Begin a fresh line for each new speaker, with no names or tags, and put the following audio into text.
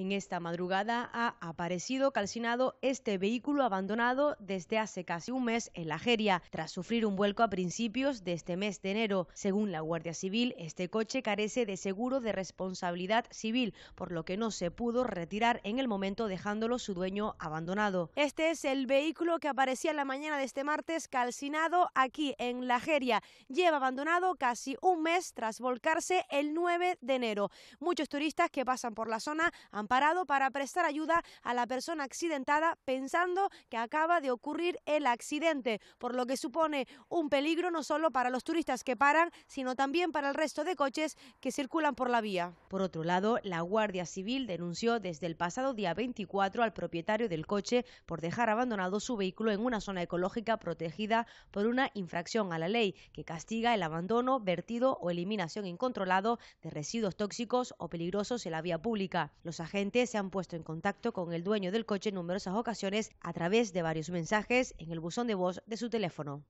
En esta madrugada ha aparecido calcinado este vehículo abandonado desde hace casi un mes en la Jeria, tras sufrir un vuelco a principios de este mes de enero. Según la Guardia Civil, este coche carece de seguro de responsabilidad civil, por lo que no se pudo retirar en el momento dejándolo su dueño abandonado. Este es el vehículo que aparecía en la mañana de este martes calcinado aquí en la Jeria. Lleva abandonado casi un mes tras volcarse el 9 de enero. Muchos turistas que pasan por la zona han parado para prestar ayuda a la persona accidentada pensando que acaba de ocurrir el accidente, por lo que supone un peligro no solo para los turistas que paran, sino también para el resto de coches que circulan por la vía. Por otro lado, la Guardia Civil denunció desde el pasado día 24 al propietario del coche por dejar abandonado su vehículo en una zona ecológica protegida por una infracción a la ley que castiga el abandono, vertido o eliminación incontrolado de residuos tóxicos o peligrosos en la vía pública. Los gente se han puesto en contacto con el dueño del coche en numerosas ocasiones a través de varios mensajes en el buzón de voz de su teléfono.